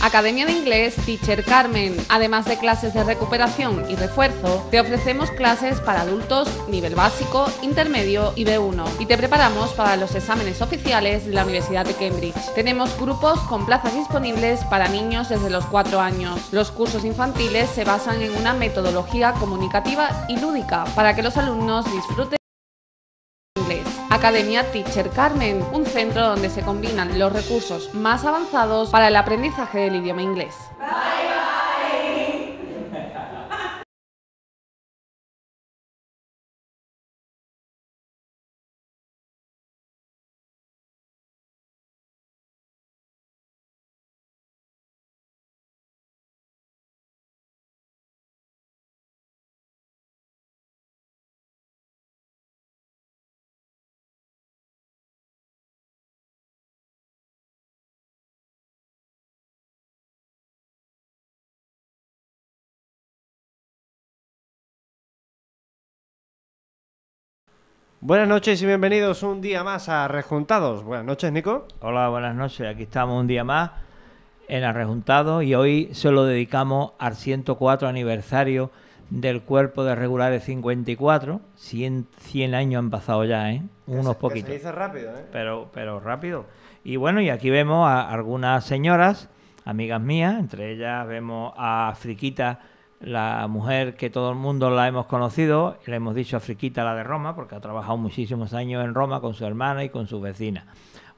Academia de Inglés Teacher Carmen. Además de clases de recuperación y refuerzo, te ofrecemos clases para adultos nivel básico, intermedio y B1 y te preparamos para los exámenes oficiales de la Universidad de Cambridge. Tenemos grupos con plazas disponibles para niños desde los 4 años. Los cursos infantiles se basan en una metodología comunicativa y lúdica para que los alumnos disfruten Academia Teacher Carmen, un centro donde se combinan los recursos más avanzados para el aprendizaje del idioma inglés. Buenas noches y bienvenidos un día más a Rejuntados. Buenas noches, Nico. Hola, buenas noches. Aquí estamos un día más en Rejuntados y hoy se lo dedicamos al 104 aniversario del cuerpo de regulares 54. 100, años han pasado ya, ¿eh? Unos poquitos. Se dice rápido, ¿eh? Pero, pero rápido. Y bueno, y aquí vemos a algunas señoras, amigas mías, entre ellas vemos a Friquita la mujer que todo el mundo la hemos conocido, le hemos dicho a Friquita la de Roma, porque ha trabajado muchísimos años en Roma con su hermana y con su vecina.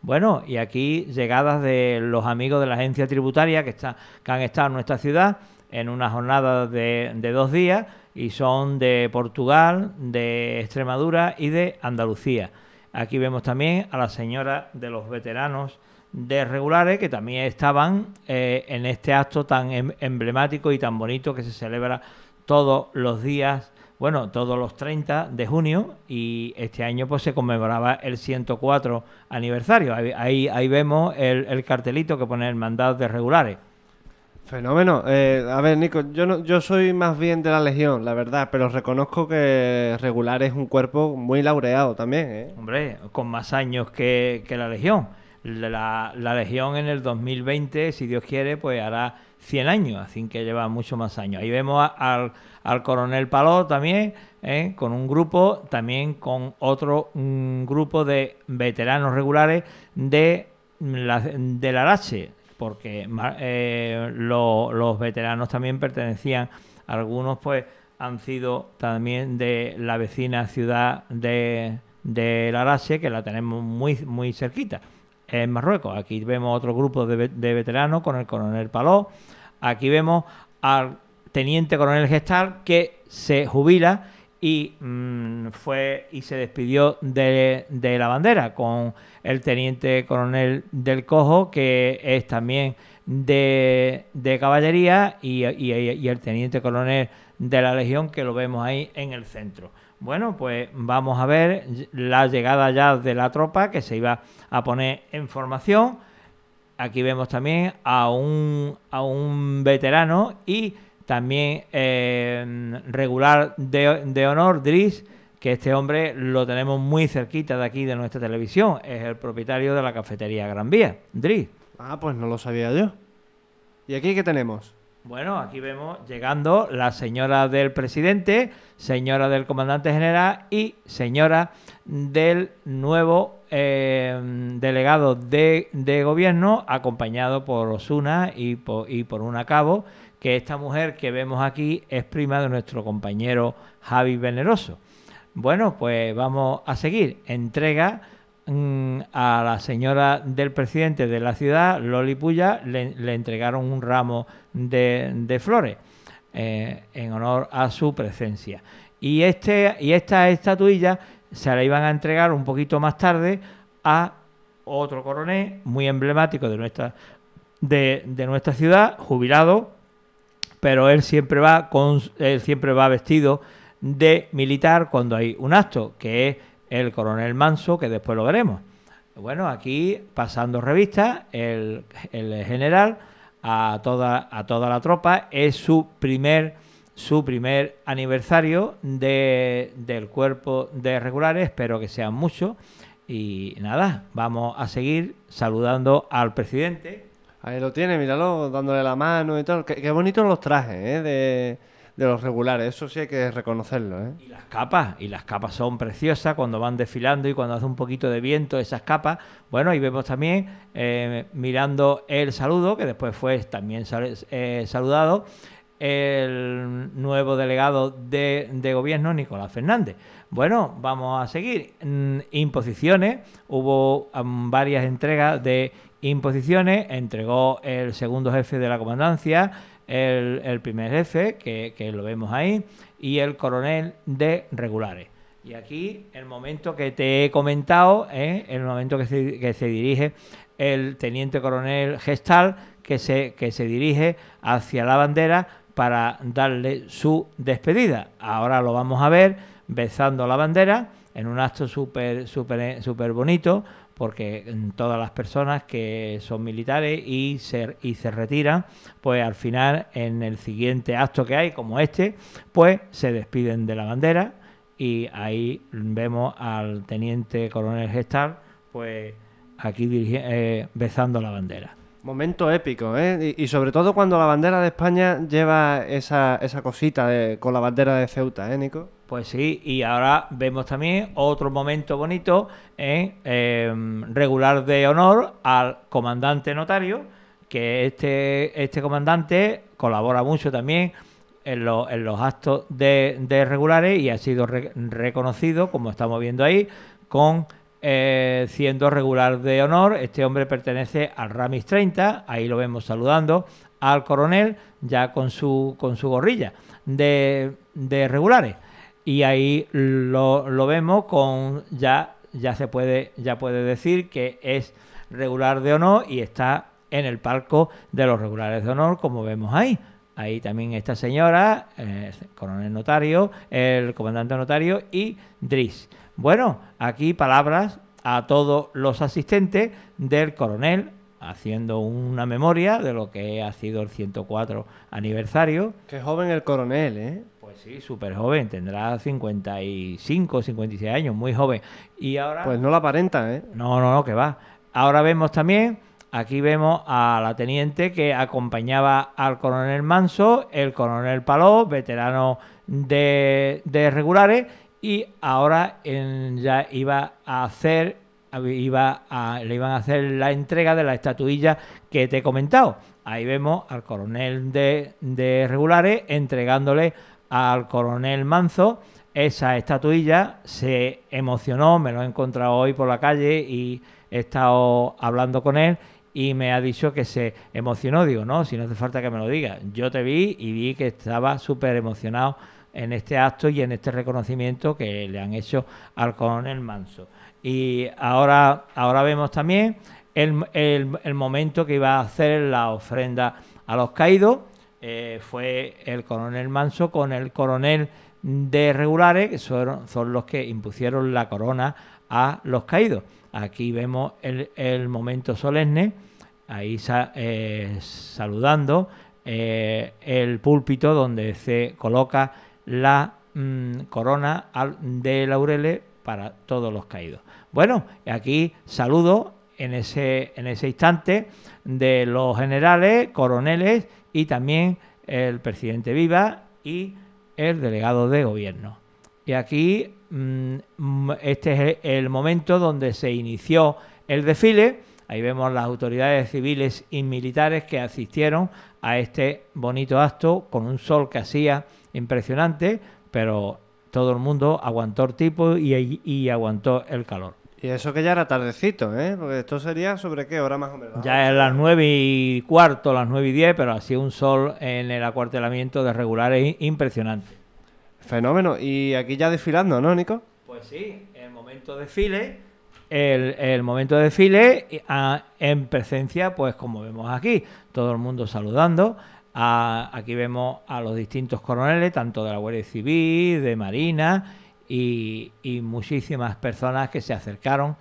Bueno, y aquí llegadas de los amigos de la agencia tributaria que, que han estado en nuestra ciudad en una jornada de, de dos días y son de Portugal, de Extremadura y de Andalucía. Aquí vemos también a la señora de los veteranos de regulares que también estaban eh, en este acto tan em, emblemático y tan bonito que se celebra todos los días, bueno, todos los 30 de junio y este año pues se conmemoraba el 104 aniversario. Ahí, ahí, vemos el, cartelito que pone el mandado de regulares. Fenómeno. Eh, a ver, Nico, yo, no, yo soy más bien de la Legión, la verdad, pero reconozco que regulares es un cuerpo muy laureado también. ¿eh? Hombre, con más años que, que la Legión. La, la, Legión en el 2020, si Dios quiere, pues hará 100 años, así que lleva mucho más años. Ahí vemos al, al, coronel Paló también, ¿eh? con un grupo, también con otro grupo de veteranos regulares de la, de Arache, porque eh, los veteranos también pertenecían, algunos pues han sido también de la vecina ciudad de, de Larache, que la tenemos muy, muy cerquita en Marruecos. Aquí vemos otro grupo de, veteranos con el coronel Paló. Aquí vemos al teniente coronel Gestal que se jubila y mm, fue y se despidió de, de, la bandera con el teniente coronel del Cojo que es también de, caballería y, el teniente coronel de la Legión que lo vemos ahí en el centro. Bueno, pues vamos a ver la llegada ya de la tropa que se iba a poner en formación. Aquí vemos también a un, a un veterano y también eh, regular de, de honor, gris, que este hombre lo tenemos muy cerquita de aquí, de nuestra televisión. Es el propietario de la cafetería Gran Vía, Dri. Ah, pues no lo sabía yo. ¿Y aquí qué tenemos? Bueno, aquí vemos llegando la señora del presidente, señora del comandante general y señora del nuevo eh, delegado de, gobierno, acompañado por Osuna y por, y por una cabo, que esta mujer que vemos aquí es prima de nuestro compañero Javi Veneroso. Bueno, pues vamos a seguir. Entrega mm, a la señora del presidente de la ciudad, Loli Puya, le, entregaron un ramo de, flores eh, en honor a su presencia. Y, este, y esta estatuilla se la iban a entregar un poquito más tarde a otro coronel muy emblemático de nuestra, de, de nuestra ciudad, jubilado, pero él siempre va, con, él siempre va vestido de militar cuando hay un acto, que es el coronel Manso, que después lo veremos. Bueno, aquí pasando revista, el, general a toda, a toda la tropa, es su primer, su primer aniversario de, del cuerpo de regulares, espero que sean muchos. Y nada, vamos a seguir saludando al presidente. Ahí lo tiene, míralo, dándole la mano y todo. Qué, bonitos los trajes, ¿eh? De de los regulares, eso sí hay que reconocerlo. ¿eh? Y las capas, y las capas son preciosas cuando van desfilando y cuando hace un poquito de viento esas capas. Bueno, y vemos también eh, mirando el saludo, que después fue también eh, saludado, el nuevo delegado de, gobierno, Nicolás Fernández. Bueno, vamos a seguir. Mm, imposiciones, hubo mm, varias entregas de imposiciones, entregó el segundo jefe de la comandancia, el, primer jefe, que, lo vemos ahí, y el coronel de regulares. Y aquí el momento que te he comentado, el momento que se, dirige el teniente coronel Gestal, que se, que se dirige hacia la bandera para darle su despedida. Ahora lo vamos a ver besando la bandera en un acto súper super, super bonito, porque todas las personas que son militares y se, y se retiran, pues al final en el siguiente acto que hay, como este, pues se despiden de la bandera y ahí vemos al teniente coronel Gestal, pues aquí eh, besando la bandera. Momento épico, ¿eh? Y, sobre todo cuando la bandera de España lleva esa, esa cosita con la bandera de Ceuta, ¿eh, Nico? Pues sí, y ahora vemos también otro momento bonito en em, regular de honor al comandante notario, que este, este comandante colabora mucho también en, los actos de, regulares y ha sido reconocido, como estamos viendo ahí, con eh, siendo regular de honor. Este hombre pertenece al Ramis 30, ahí lo vemos saludando al coronel ya con su, con su gorrilla de regulares. Y ahí lo, vemos con ya, ya se puede, ya puede decir que es regular de honor y está en el palco de los regulares de honor, como vemos ahí. Ahí también esta señora, eh, coronel notario, el comandante notario y Driss. Bueno, aquí palabras a todos los asistentes del coronel, haciendo una memoria de lo que ha sido el 104 aniversario. Qué joven el coronel, ¿eh? Pues sí, súper joven, tendrá 55, 56 años, muy joven. Y ahora... Pues no la aparenta, ¿eh? No, no, no, que va. Ahora vemos también, aquí vemos a la teniente que acompañaba al coronel Manso, el coronel Paló, veterano de, regulares, y ahora ya iba a hacer iba a, le iban a hacer la entrega de la estatuilla que te he comentado. Ahí vemos al coronel de, de regulares entregándole al coronel Manzo esa estatuilla. Se emocionó, me lo he encontrado hoy por la calle y he estado hablando con él y me ha dicho que se emocionó. Digo, no, si no hace falta que me lo diga. Yo te vi y vi que estaba súper emocionado en este acto y en este reconocimiento que le han hecho al coronel Manso. Y ahora, ahora vemos también el, momento que iba a hacer la ofrenda a los caídos. Eh, fue el coronel Manso con el coronel de regulares, que son, los que impusieron la corona a los caídos. Aquí vemos el, momento solemne, ahí eh, saludando eh, el púlpito donde se coloca la mm, corona de laureles para todos los caídos. Bueno, aquí saludo en ese, en ese instante de los generales, coroneles y también el presidente Viva y el delegado de gobierno. Y aquí mm, este es el momento donde se inició el desfile Ahí vemos las autoridades civiles y militares que asistieron a este bonito acto con un sol que hacía impresionante, pero todo el mundo aguantó el tipo y, aguantó el calor. Y eso que ya era tardecito, ¿eh? Porque esto sería sobre qué hora más o menos. Ya es las nueve y cuarto, las nueve y diez, pero así un sol en el acuartelamiento de regulares impresionante. Fenómeno. Y aquí ya desfilando, ¿no, Nico? Pues sí, en el momento desfile el, momento de desfile en presencia, pues como vemos aquí, todo el mundo saludando. aquí vemos a los distintos coroneles, tanto de la Guardia Civil, de Marina y, muchísimas personas que se acercaron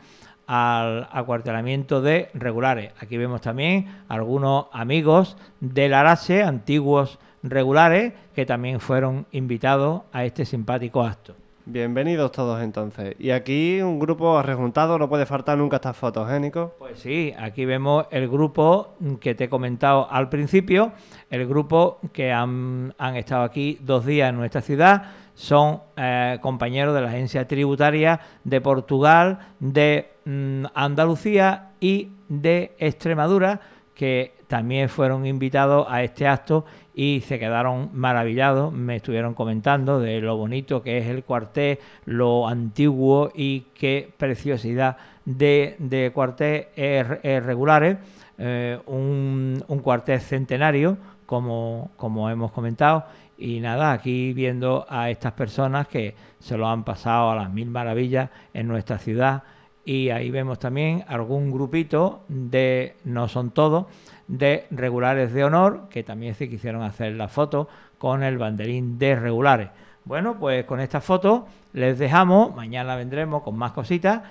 al acuartelamiento de regulares. Aquí vemos también algunos amigos del Arache, antiguos regulares, que también fueron invitados a este simpático acto. Bienvenidos todos entonces. Y aquí un grupo rejuntado, no puede faltar nunca estas fotos, ¿eh, Pues sí, aquí vemos el grupo que te he comentado al principio, el grupo que han, estado aquí dos días en nuestra ciudad, son eh, compañeros de la agencia tributaria de Portugal, de mm, Andalucía y de Extremadura, que también fueron invitados a este acto y se quedaron maravillados, me estuvieron comentando de lo bonito que es el cuartel, lo antiguo y qué preciosidad de, de cuartel er, er, regulares, eh, un, cuartel centenario, como, como hemos comentado, y nada, aquí viendo a estas personas que se lo han pasado a las mil maravillas en nuestra ciudad y ahí vemos también algún grupito de, no son todos, de regulares de honor, que también se quisieron hacer la foto con el banderín de regulares. Bueno, pues con esta foto les dejamos, mañana vendremos con más cositas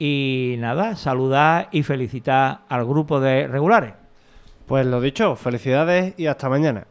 y nada, saludar y felicitar al grupo de regulares. Pues lo dicho, felicidades y hasta mañana.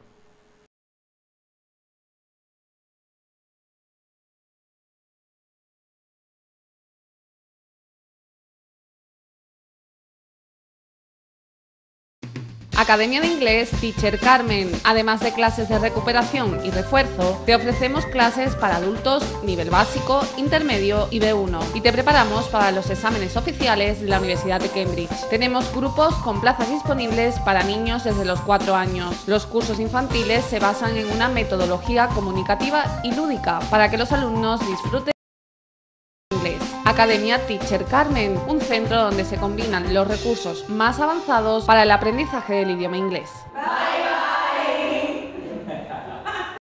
Academia de Inglés Teacher Carmen. Además de clases de recuperación y refuerzo, te ofrecemos clases para adultos nivel básico, intermedio y B1 y te preparamos para los exámenes oficiales de la Universidad de Cambridge. Tenemos grupos con plazas disponibles para niños desde los 4 años. Los cursos infantiles se basan en una metodología comunicativa y lúdica para que los alumnos disfruten Academia Teacher Carmen, un centro donde se combinan los recursos más avanzados para el aprendizaje del idioma inglés.